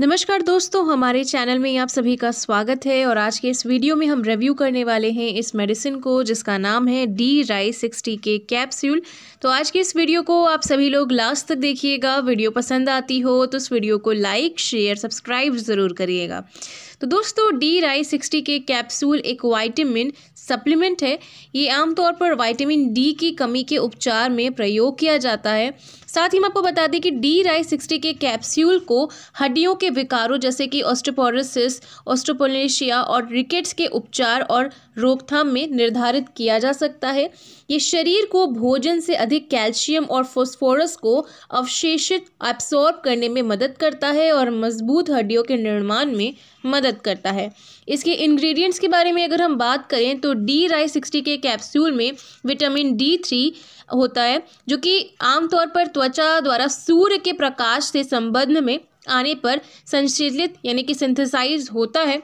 नमस्कार दोस्तों हमारे चैनल में आप सभी का स्वागत है और आज के इस वीडियो में हम रिव्यू करने वाले हैं इस मेडिसिन को जिसका नाम है डी राइस सिक्सटी के कैप्स्यूल तो आज के इस वीडियो को आप सभी लोग लास्ट तक देखिएगा वीडियो पसंद आती हो तो इस वीडियो को लाइक शेयर सब्सक्राइब ज़रूर करिएगा तो दोस्तों डी राई सिक्सटी के कैप्सूल एक वाइटामिन सप्लीमेंट है ये आमतौर पर वाइटामिन डी की कमी के उपचार में प्रयोग किया जाता है साथ ही हम आपको बता दें कि डी राई सिक्सटी के कैप्सूल को हड्डियों के विकारों जैसे कि ऑस्टोपोरोसिस ऑस्टोपोलेशिया और रिकेट्स के उपचार और रोकथाम में निर्धारित किया जा सकता है ये शरीर को भोजन से अधिक कैल्शियम और फॉस्फोरस को अवशेषित एब्सॉर्ब करने में मदद करता है और मजबूत हड्डियों के निर्माण में मदद मदद करता है इसके इंग्रेडिएंट्स के बारे में अगर हम बात करें तो डी राई सिक्सटी के कैप्सूल में विटामिन डी थ्री होता है जो कि आमतौर पर त्वचा द्वारा सूर्य के प्रकाश से संबंध में आने पर संशीलित यानी कि सिंथेसाइज होता है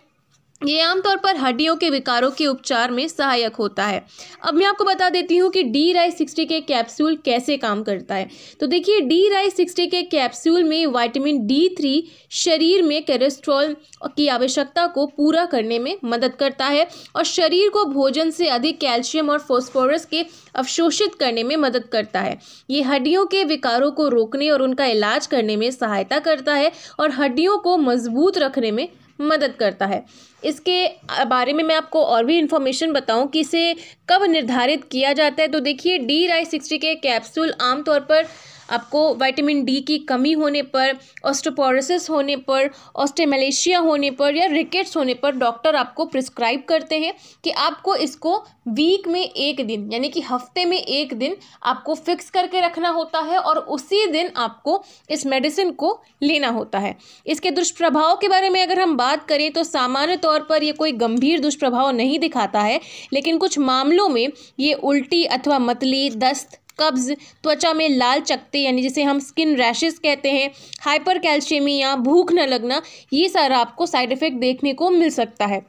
ये आमतौर पर हड्डियों के विकारों के उपचार में सहायक होता है अब मैं आपको बता देती हूँ कि डी राइस सिक्सटी के कैप्सूल कैसे काम करता है तो देखिए डी राइस सिक्सटी के कैप्सूल में विटामिन डी थ्री शरीर में कोलेस्ट्रॉल की आवश्यकता को पूरा करने में मदद करता है और शरीर को भोजन से अधिक कैल्शियम और फॉस्फोरस के अवशोषित करने में मदद करता है ये हड्डियों के विकारों को रोकने और उनका इलाज करने में सहायता करता है और हड्डियों को मजबूत रखने में मदद करता है इसके बारे में मैं आपको और भी इन्फॉर्मेशन बताऊं कि इसे कब निर्धारित किया जाता है तो देखिए डी राई सिक्सटी के कैप्सूल आमतौर पर आपको विटामिन डी की कमी होने पर ऑस्टोपोरोसिस होने पर ऑस्टेमलेशिया होने पर या रिकेट्स होने पर डॉक्टर आपको प्रिस्क्राइब करते हैं कि आपको इसको वीक में एक दिन यानी कि हफ्ते में एक दिन आपको फिक्स करके रखना होता है और उसी दिन आपको इस मेडिसिन को लेना होता है इसके दुष्प्रभाव के बारे में अगर हम बात करें तो सामान्य तौर पर यह कोई गंभीर दुष्प्रभाव नहीं दिखाता है लेकिन कुछ मामलों में ये उल्टी अथवा मतली दस्त कब्ज़ त्वचा में लाल चकते यानी जिसे हम स्किन रैशेस कहते हैं हाइपर कैल्शियमिया भूख न लगना ये सारा आपको साइड इफ़ेक्ट देखने को मिल सकता है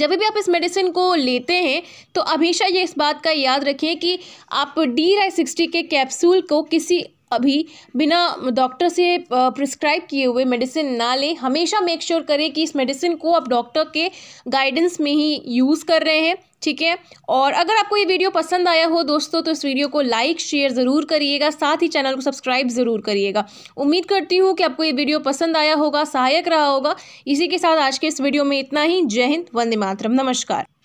जब भी आप इस मेडिसिन को लेते हैं तो हमेशा ये इस बात का याद रखें कि आप डी राय सिक्सटी के कैप्सूल को किसी अभी बिना डॉक्टर से प्रिस्क्राइब किए हुए मेडिसिन ना लें हमेशा मेक श्योर sure करें कि इस मेडिसिन को आप डॉक्टर के गाइडेंस में ही यूज़ कर रहे हैं ठीक है और अगर आपको ये वीडियो पसंद आया हो दोस्तों तो इस वीडियो को लाइक शेयर ज़रूर करिएगा साथ ही चैनल को सब्सक्राइब ज़रूर करिएगा उम्मीद करती हूँ कि आपको ये वीडियो पसंद आया होगा सहायक रहा होगा इसी के साथ आज के इस वीडियो में इतना ही जय हिंद वंदे मातरम नमस्कार